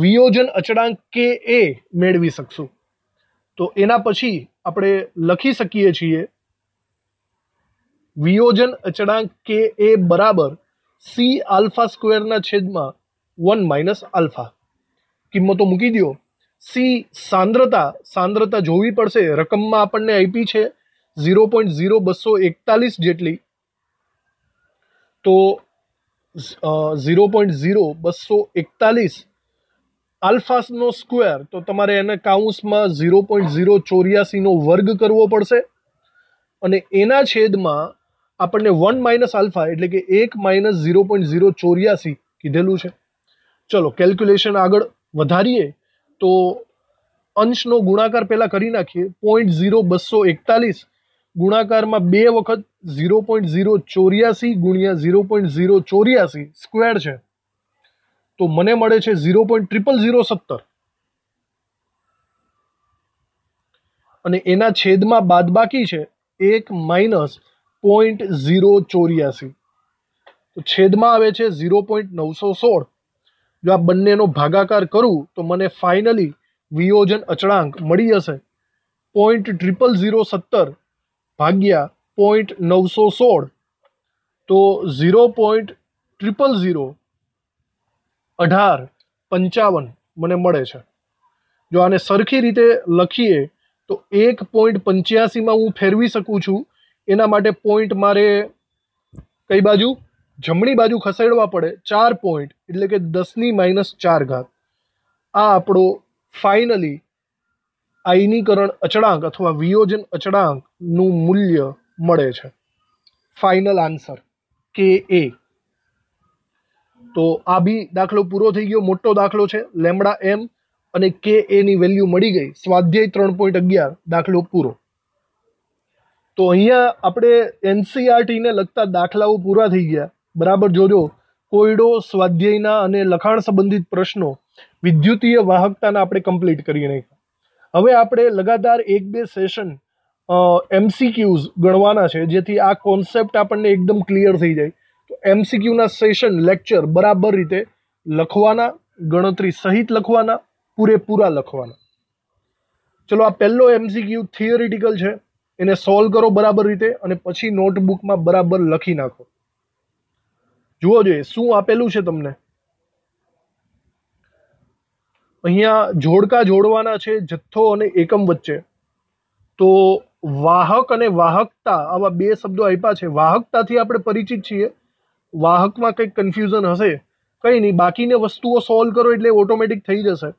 વિયોજન અચળાંક કે એ મેળવી શકશું તો એના પછી આપણે લખી શકીએ છીએ વિયોજન અચળાંક કે એ બરાબર સી આલ્ફા સ્ક્વેરના છેદમાં વન માઇનસ આલ્ફા કિંમતો મૂકી દો સી સાંદ્રતા સાંદ્રતા જોવી પડશે રકમમાં આપણને આપી છે ઝીરો પોઈન્ટ ઝીરો બસો એકતાલીસ જેટલી તો ઝીરો પોઈન્ટ ઝીરો બસો એકતાલીસ આલ્ફાસનો સ્ક્વેર તો તમારે એને કાઉન્સમાં ઝીરો પોઈન્ટ ઝીરો ચોર્યાસીનો વર્ગ કરવો પડશે અને એના છેદમાં આપણને વન માઇનસ આલ્ફા એટલે કે એક માઇનસ ઝીરો પોઈન્ટ ઝીરો ચોર્યાસી કીધેલું છે ચલો કેલ્ક્યુલેશન આગળ વધારીએ તો અંશનો ગુણાકાર પહેલાં કરી નાખીએ પોઈન્ટ ઝીરો બસો એકતાલીસ ગુણાકારમાં બે વખત ઝીરો પોઈન્ટ ઝીરો ચોર્યાસી ગુણ્યા ઝીરો પોઈન્ટ ઝીરો ચોર્યાસી સ્ક્વેર છે તો મને મળે છે ઝીરો પોઈન્ટ ટ્રિપલ ઝીરો સત્તર અને એના છેદમાં બાદ બાકી છે એક માઇનસ પોઈન્ટ ઝીરો ચોર્યાસી તો છેદમાં આવે છે ઝીરો પોઈન્ટ નવસો સોળ જો આ બંનેનો ભાગાકાર કરું તો મને ફાઇનલી વિયોજન અચળાંક મળી જશે પોઈન્ટ ટ્રિપલ ઝીરો સત્તર ભાગ્યા પોઈન્ટ નવસો સોળ તો ઝીરો પોઈન્ટ ટ્રિપલ ઝીરો અઢાર પંચાવન મને મળે છે જો આને સરખી રીતે લખીએ તો એક પોઈન્ટ પંચ્યાસીમાં હું ફેરવી શકું છું એના માટે પોઈન્ટ મારે કઈ બાજુ જમણી બાજુ ખસેડવા પડે ચાર પોઈન્ટ એટલે કે દસની માઇનસ ચાર ઘાત આ આપણો ફાઇનલી આયનીકરણ અચળાંક અથવા વિયોજન અચળાંકનું મૂલ્ય મળે છે ફાઇનલ આન્સર કે એ તો આ બી દાખલો પૂરો થઈ ગયો મોટો દાખલો છે લેમડા એમ અને કે એની વેલ્યુ મળી ગઈ સ્વાધ્યાય ત્રણ પોઈન્ટ અગિયાર દાખલો પૂરો તો અહીંયા આપણે એનસીઆરટીને e લગતા દાખલાઓ પૂરા થઈ ગયા બરાબર જોજો કોયડો સ્વાધ્યાયના અને લખાણ સંબંધિત પ્રશ્નો વિદ્યુતીય વાહકતાના આપણે કમ્પ્લીટ કરી નાખ્યા હવે આપણે લગાતાર એક બે સેશન એમસીક્યુઝ ગણવાના છે જેથી આ કોન્સેપ્ટ આપણને એકદમ ક્લિયર થઈ જાય તો એમસીક્યુના સેશન લેક્ચર બરાબર રીતે લખવાના ગણતરી સહિત લખવાના પૂરેપૂરા લખવાના ચલો આ પહેલો એમસીક્યુ થિયરિટિકલ છે એને સોલ્વ કરો બરાબર રીતે અને પછી નોટબુકમાં બરાબર લખી નાખો જુઓ જોઈએ શું આપેલું છે તમને અહીંયા જોડકા જોડવાના છે જથ્થો અને એકમ વચ્ચે તો વાહક અને વાહકતા આવા બે શબ્દો આપ્યા છે વાહકતાથી આપણે પરિચિત છીએ વાહકમાં કંઈક કન્ફ્યુઝન હશે કંઈ નહીં બાકીને વસ્તુઓ સોલ્વ કરો એટલે ઓટોમેટિક થઈ જશે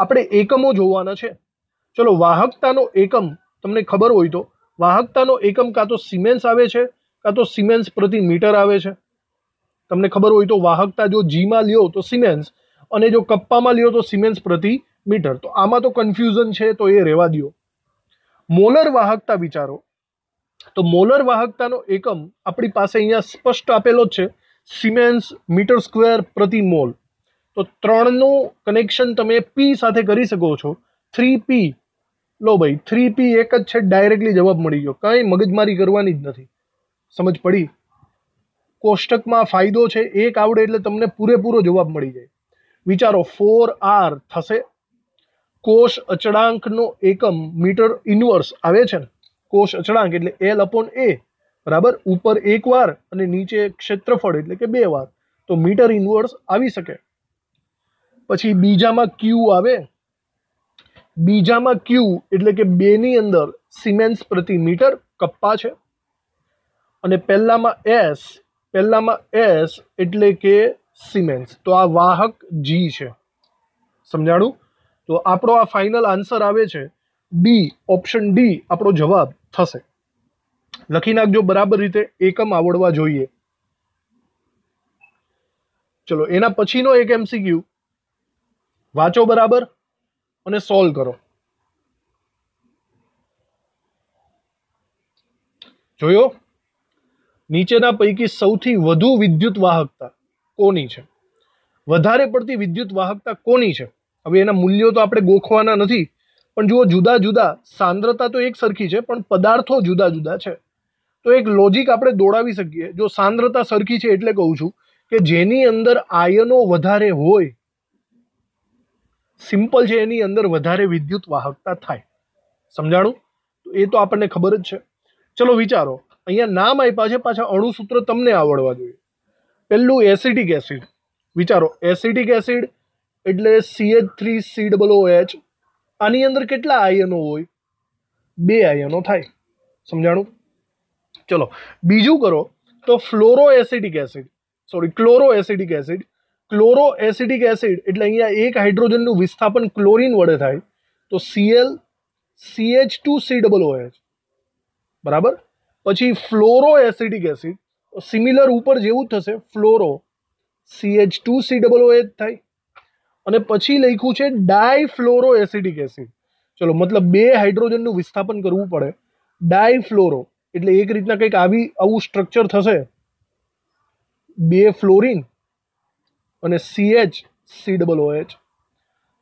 આપણે એકમો જોવાના છે ચલો વાહકતાનો એકમ તમને ખબર હોય તો વાહકતાનો એકમ કાં તો સિમેન્સ આવે છે કાં તો સિમેન્સ પ્રતિ મીટર આવે છે તમને ખબર હોય તો વાહકતા જો જીમાં લ્યો તો સિમેન્સ અને જો કપ્પામાં લ્યો તો સિમેન્સ પ્રતિ મીટર તો આમાં તો કન્ફ્યુઝન છે તો એ રહેવા દો મોલર વાહકતા વિચારો તો મોલર વાહકતાનો એકમ આપણી પાસે અહીંયા સ્પષ્ટ આપેલો જ છે સિમેન્સ મીટર સ્ક્વેર પ્રતિ મોલ તો ત્રણનું કનેક્શન તમે પી સાથે કરી શકો છો થ્રી પી લો ભાઈ થ્રી પી એક જ છે ડાયરેક્ટલી જવાબ મળી ગયો કાંઈ મગજમારી કરવાની જ નથી સમજ પડી કોષ્ટકમાં ફાયદો છે એક આવડે એટલે તમને પૂરેપૂરો જવાબ મળી જાય વિચારો ફોર આર થશે કોષ અચળાંકનો એકમ મીટર ઇન્વર્સ આવે છે ને કોષ અચળાંક એટલે એલ અપોન એ બરાબર ઉપર એક વાર અને નીચે ક્ષેત્રફળ એટલે કે બે વાર તો મીટર ઇન્વર્સ આવી શકે પછી બીજામાં ક્યુ આવે બીજામાં ક્યુ એટલે કે બેની અંદર સિમેન્સ પ્રતિ મીટર કપ્પા છે અને પહેલામાં એસ પહેલામાં એસ એટલે કે સિમેન્સ તો આ વાહક જી છે સમજાણું તો આપણો આ ફાઇનલ આન્સર આવે છે ડી ઓપ્શન ડી આપણો જવાબ થશે લખી નાખજો બરાબર રીતે એકમ આવડવા જોઈએ ચલો એના પછીનો એક એમસીક્યુ વાંચો બરાબર અને સોલ્વ કરો જોયો નીચેના પૈકી સૌથી વધુ વિદ્યુત વાહકતા કોની છે વધારે પડતી વિદ્યુત વાહકતા કોની છે હવે એના મૂલ્યો તો આપણે ગોખવાના નથી પણ જુઓ જુદા જુદા સાંદ્રતા તો એક સરખી છે પણ પદાર્થો જુદા જુદા છે તો એક લોજિક આપણે દોડાવી શકીએ જો સાંદ્રતા સરખી છે એટલે કહું છું કે જેની અંદર આયનો વધારે હોય સિમ્પલ છે એની અંદર વધારે વિદ્યુત વાહકતા થાય સમજાણું તો એ તો આપણને ખબર જ છે ચલો વિચારો અહીંયા નામ આપ્યા છે પાછા અણુસૂત્ર તમને આવડવા જોઈએ પહેલું એસિડિક એસિડ વિચારો એસિડિક એસિડ એટલે C H three C double O H આની અંદર કેટલા આયનો હોય બે આયનો થાય સમજાણું ચલો બીજું કરો તો fluoro acetic acid sorry chloro acetic acid chloro acetic acid એટલે અહીંયા એક હાઇડ્રોજનનું વિસ્થાપન ક્લોરિન વડે થાય તો CL C H two C double OH બરાબર પછી ફ્લોરો એસિડિક એસિડ સિમિલર ઉપર જેવું થશે fluoro C H two C double OH થાય અને પછી લખ્યું છે ડાયફ્લોરો એસિડિક એસિડ ચલો મતલબ બે હાઇડ્રોજનનું વિસ્થાપન કરવું પડે ડાયફ્લોરો એટલે એક રીતના કંઈક આવી આવું સ્ટ્રક્ચર થશે બે ફ્લોરિન અને સીએચ સી ડબલ ઓએચ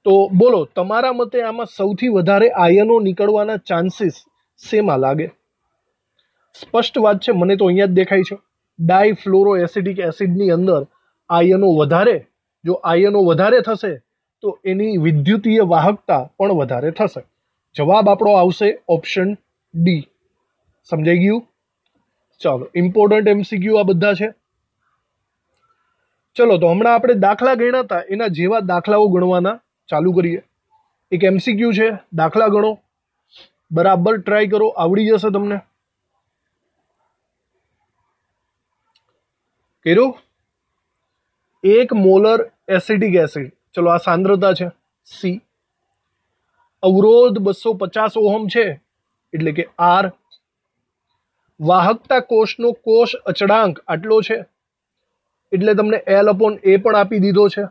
તો બોલો તમારા મતે આમાં સૌથી વધારે આયનો નીકળવાના ચાન્સીસ શેમાં લાગે સ્પષ્ટ વાત છે મને તો અહીંયા જ દેખાય છે ડાયફ્લોરો એસિડિક એસિડની અંદર આયનો વધારે જો આયનો વધારે થશે તો એની વિદ્યુતીય વાહકતા પણ વધારે થશે જવાબ આપણો આવશે ઓપ્શન ડી સમજાઈ ગયું ચાલો ઇમ્પોર્ટન્ટ એમસીક્યુ આ બધા છે ચલો તો હમણાં આપણે દાખલા ગણ્યા હતા એના જેવા દાખલાઓ ગણવાના ચાલુ કરીએ એક એમસીક્યુ છે દાખલા ગણો બરાબર ટ્રાય કરો આવડી જશે તમને કર્યું એક મોલર એસિડિક એસિડ ચલો આ સાંદ્રતા છે સી અવરોધ બસો પચાસ ઓહમ છે એટલે કે આર વાહકતા કોષનો કોષ અચળાંક આટલો છે એટલે તમને એલ અપોન એ પણ આપી દીધો છે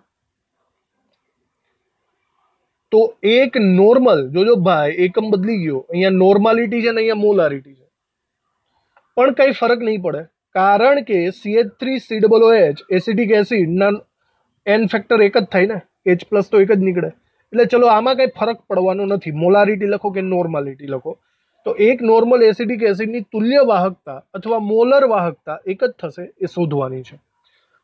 તો એક નોર્મલ જોજો ભાઈ એકમ બદલી ગયો અહીંયા નોર્માલિટી છે ને અહીંયા મોલારિટી છે પણ કંઈ ફરક નહીં પડે કારણ કે CH three C double O H acetic એસિડના એન ફેક્ટર એક જ થાય ને એચ પ્લસ તો એક જ નીકળે એટલે ચલો આમાં કંઈ ફરક પડવાનો નથી મોલારિટી લખો કે નોર્માલિટી લખો તો એક નોર્મલ એસિડિક એસિડની તુલ્ય વાહકતા અથવા મોલર વાહકતા એક જ થશે એ શોધવાની છે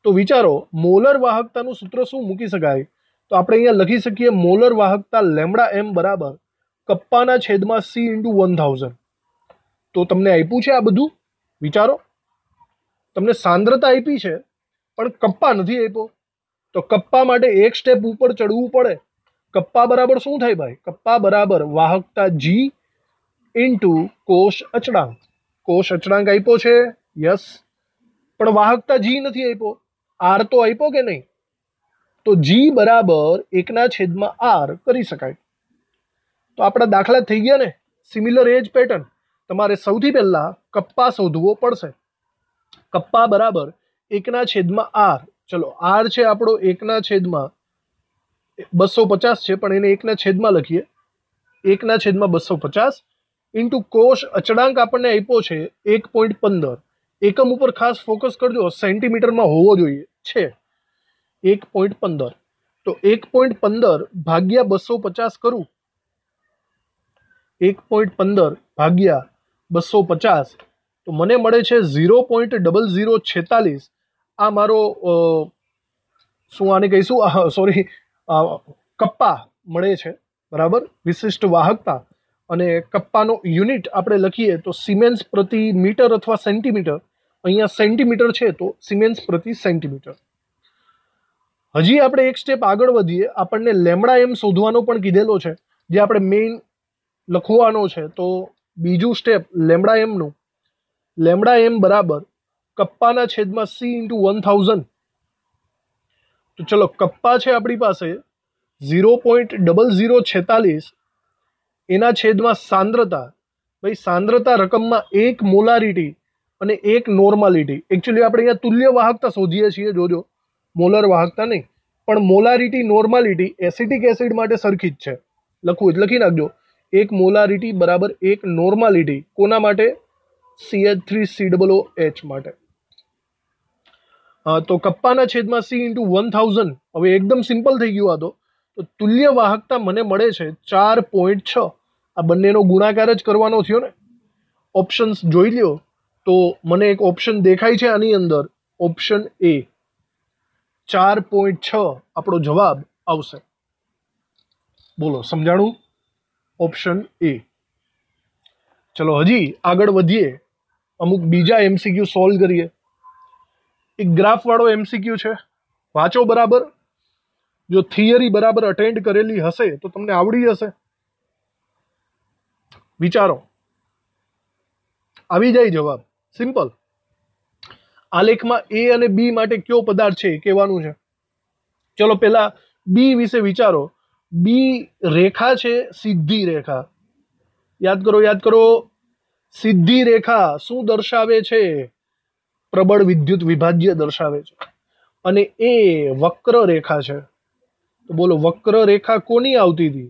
તો વિચારો મોલર વાહકતાનું સૂત્ર શું મૂકી શકાય તો આપણે અહીંયા લખી શકીએ મોલર વાહકતા લેમડા એમ બરાબર કપ્પાના છેદમાં સી ઇન્ટુ વન થાઉઝન્ડ તો તમને આપ્યું છે આ બધું વિચારો તમને સાંદ્રતા આપી છે પણ કપ્પા નથી આપ્યો તો કપ્પા માટે એક સ્ટેપ ઉપર ચડવું પડે કપ્પા બરાબર શું થાય ભાઈ કપ્પા બરાબર વાહકતા જી ઇન્ટુ કોષ અચળાંક કોષ અચળાંક આપ્યો છે યસ પણ વાહકતા જી નથી આપ્યો આર તો આપ્યો કે નહીં તો જી બરાબર એકના છેદમાં આર કરી શકાય તો આપણા દાખલા થઈ ગયા ને સિમિલર એજ પેટર્ન તમારે સૌથી પહેલાં કપ્પા શોધવો પડશે કપ્પા બરાબર એકના છેદમાં આર ચલો આર છે આપણો એકના છેદમાં બસો પચાસ છે પણ એને એકના છેદમાં લખીએ એકના છેદમાં બસો પચાસ ઇન્ટુ કોષ અચળાંક આપણને આપ્યો છે એક પોઈન્ટ પંદર એકમ ઉપર ખાસ ફોકસ કરજો સેન્ટીમીટરમાં હોવો જોઈએ છે એક પોઈન્ટ પંદર તો એક પોઈન્ટ પંદર ભાગ્યા બસો પચાસ કરું એક પોઈન્ટ પંદર ભાગ્યા બસો પચાસ તો મને મળે છે ઝીરો પોઈન્ટ ડબલ ઝીરો છેતાલીસ આ મારો શું આને કહીશું સોરી કપ્પા મળે છે બરાબર વિશિષ્ટ વાહકતા અને કપ્પાનો યુનિટ આપણે લખીએ તો સિમેન્સ પ્રતિ મીટર અથવા સેન્ટીમીટર અહીંયા સેન્ટીમીટર છે તો સિમેન્સ પ્રતિ સેન્ટીમીટર હજી આપણે એક સ્ટેપ આગળ વધીએ આપણને લેમડા એમ શોધવાનો પણ કીધેલો છે જે આપણે મેઇન લખવાનો છે તો બીજું સ્ટેપ લેમડા એમનું લેમડા એમ બરાબર કપ્પાના છેદમાં સી ઇન્ટુ વન થાઉઝન્ડ તો ચલો કપ્પા છે આપણી પાસે ઝીરો પોઈન્ટ ડબલ ઝીરો છેતાલીસ એના છેદમાં સાંદ્રતા ભાઈ સાંદ્રતા રકમમાં એક મોલારિટી અને એક નોર્માલિટી એકચ્યુઅલી આપણે અહીંયા તુલ્ય વાહકતા શોધીએ છીએ જોજો મોલર વાહકતા નહીં પણ મોલારિટી નોર્માલિટી એસિટિક એસિડ માટે સરખી જ છે લખવું જ લખી નાખજો એક મોલારિટી બરાબર એક નોર્માલિટી કોના માટે CH three C double O H માટે તો કપ્પાના છેદમાં સી ઇન્ટુ વન થાઉઝન્ડ હવે એકદમ સિમ્પલ થઈ ગયું આ તો તો તુલ્ય વાહકતા મને મળે છે ચાર પોઈન્ટ છ આ બંનેનો ગુણાકાર જ કરવાનો થયો ને ઓપ્શન્સ જોઈ લ્યો તો મને એક ઓપ્શન દેખાય છે આની અંદર ઓપ્શન એ ચાર પોઈન્ટ છ આપણો જવાબ આવશે બોલો સમજાણું ઓપ્શન એ ચલો હજી આગળ વધીએ અમુક બીજા એમસીક્યુ સોલ્વ કરીએ એક ગ્રાફવાળો એમસીક્યુ છે વાંચો બરાબર જો થિયરી બરાબર અટેન્ડ કરેલી હશે તો તમને આવડી જશે વિચારો આવી જાય જવાબ સિમ્પલ આલેખમાં એ અને બી માટે કયો પદાર્થ છે એ કહેવાનું છે ચલો પહેલા બી વિશે વિચારો બી રેખા છે સીધી રેખા યાદ કરો યાદ કરો સિદ્ધિ રેખા શું દર્શાવે છે પ્રબળ વિદ્યુત વિભાજ્ય દર્શાવે છે અને એ વક્ર રેખા છે તો બોલો વક્ર રેખા કોની આવતી હતી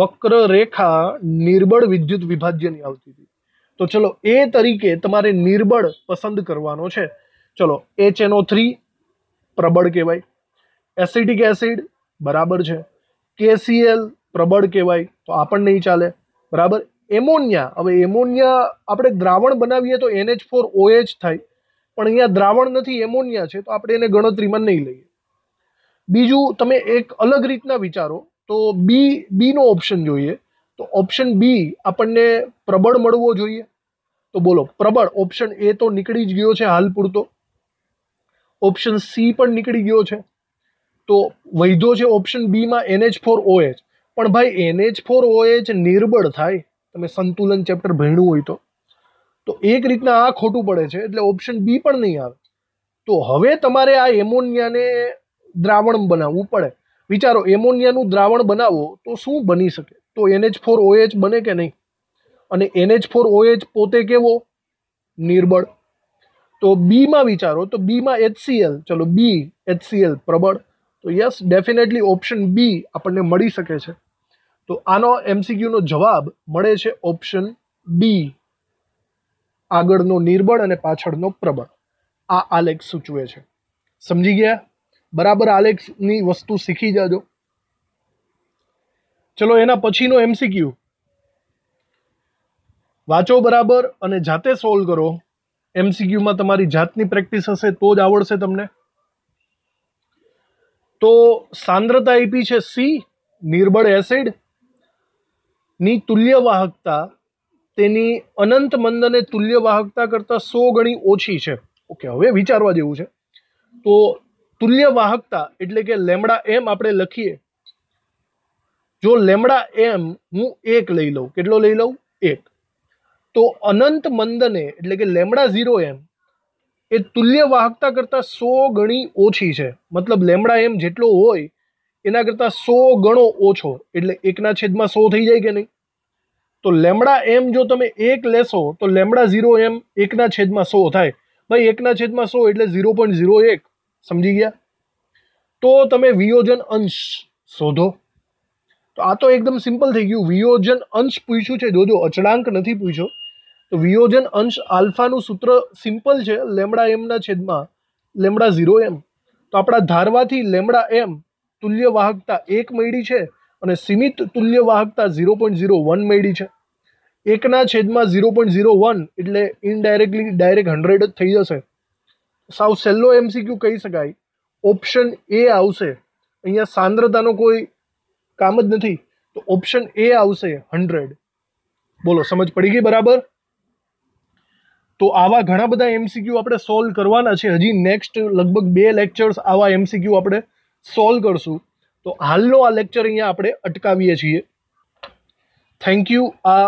વક્ર રેખા નિર્બળ વિદ્યુત વિભાજ્યની આવતી હતી તો ચલો એ તરીકે તમારે નિર્બળ પસંદ કરવાનો છે ચલો એચ એનો થ્રી પ્રબળ કહેવાય એસિડિક એસિડ બરાબર છે કેસીએલ પ્રબળ કહેવાય તો આ પણ નહીં ચાલે બરાબર એમોનિયા હવે એમોનિયા આપણે દ્રાવણ બનાવીએ તો એનએચ ફોર ઓએચ થાય પણ અહીંયા દ્રાવણ નથી એમોનિયા છે તો આપણે એને ગણતરીમાં નહીં લઈએ બીજું તમે એક અલગ રીતના વિચારો તો બી બીનો ઓપ્શન જોઈએ તો ઓપ્શન બી આપણને પ્રબળ મળવો જોઈએ તો બોલો પ્રબળ ઓપ્શન એ તો નીકળી જ ગયો છે હાલ પૂરતો ઓપ્શન સી પણ નીકળી ગયો છે તો વૈધો છે ઓપ્શન બીમાં એનએચ ફોર ઓએચ પણ ભાઈ એનએચ ફોર ઓએચ નિર્બળ થાય તમે સંતુલન ચેપ્ટર ભણ્યું હોય તો તો એક રીતના આ ખોટું પડે છે એટલે ઓપ્શન બી પણ નહીં આવે તો હવે તમારે આ એમોનિયાને દ્રાવણ બનાવવું પડે વિચારો એમોનિયાનું દ્રાવણ બનાવો તો શું બની શકે તો એનએચ ફોર ઓએચ બને કે નહીં અને એનએચ ફોર ઓએચ પોતે કેવો નિર્બળ તો બીમાં વિચારો તો બીમાં એચસીએલ ચલો બી એચસીએલ પ્રબળ તો યસ ડેફિનેટલી ઓપ્શન બી આપણને મળી શકે છે તો આનો એમસીક્યુનો જવાબ મળે છે ઓપ્શન બી આગળનો નિર્બળ અને પાછળનો પ્રબળ આ આલેખ સૂચવે છે સમજી ગયા બરાબર આલેખની વસ્તુ શીખી જાજો ચલો એના પછીનો એમસીક્યુ વાંચો બરાબર અને જાતે સોલ્વ કરો એમસીક્યુમાં તમારી જાતની પ્રેક્ટિસ હશે તો જ આવડશે તમને તો સાંદ્રતા આપી છે સી નિર્બળ એસિડ ની તુલ્ય વાહકતા તેની અનંત મંદને તુલ્યવાહકતા વાહકતા કરતાં સો ગણી ઓછી છે ઓકે હવે વિચારવા જેવું છે તો તુલ્યવાહકતા એટલે કે લેમડા એમ આપણે લખીએ જો લેમડા એમ હું એક લઈ લઉં કેટલો લઈ લઉં એક તો અનંત મંદને એટલે કે લેમડા ઝીરો એમ એ તુલ્ય વાહકતા કરતાં સો ગણી ઓછી છે મતલબ લેમડા એમ જેટલો હોય એના કરતાં સો ગણો ઓછો એટલે એકના છેદમાં સો થઈ જાય કે નહીં તો લેમડા એમ જો તમે એક લેશો તો લેમડા ઝીરો એમ એકના છેદમાં સો થાય ભાઈ એકના છેદમાં સો એટલે ઝીરો પોઈન્ટ ઝીરો એક સમજી ગયા તો તમે વિયોજન અંશ શોધો તો આ તો એકદમ સિમ્પલ થઈ ગયું વિયોજન અંશ પૂછ્યું છે જોજો અચળાંક નથી પૂછ્યો તો વિયોજન અંશ આલ્ફાનું સૂત્ર સિમ્પલ છે લેમડા એમના છેદમાં લેમડા ઝીરો એમ તો આપણા ધારવાથી લેમડા એમ તુલ્ય વાહકતા એક મળી છે અને સીમિત તુલ્યવાહકતા ઝીરો પોઈન્ટ ઝીરો વન મળી છે એકના છેદમાં ઝીરો પોઈન્ટ ઝીરો વન એટલે ઇનડાયરેક્ટલી ડાયરેક્ટ હંડ્રેડ જ થઈ જશે સાવ સહેલો એમસીક્યુ કહી શકાય ઓપ્શન એ આવશે અહીંયા સાંદ્રતાનો કોઈ કામ જ નથી તો ઓપ્શન એ આવશે હંડ્રેડ બોલો સમજ પડી ગઈ બરાબર તો આવા ઘણા બધા એમસીક્યુ આપણે સોલ્વ કરવાના છે હજી નેક્સ્ટ લગભગ બે લેક્ચર્સ આવા એમસીક્યુ આપણે સોલ્વ કરશું તો હાલનો આ લેક્ચર અહીંયા આપણે અટકાવીએ છીએ થેન્ક યુ આ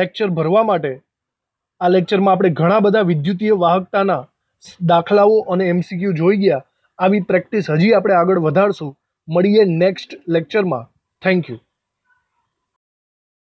લેક્ચર ભરવા માટે આ લેક્ચરમાં આપણે ઘણા બધા વિદ્યુતીય વાહકતાના દાખલાઓ અને એમસીક્યુ જોઈ ગયા આવી પ્રેક્ટિસ હજી આપણે આગળ વધારશું મળીએ નેક્સ્ટ લેક્ચરમાં થેન્ક યુ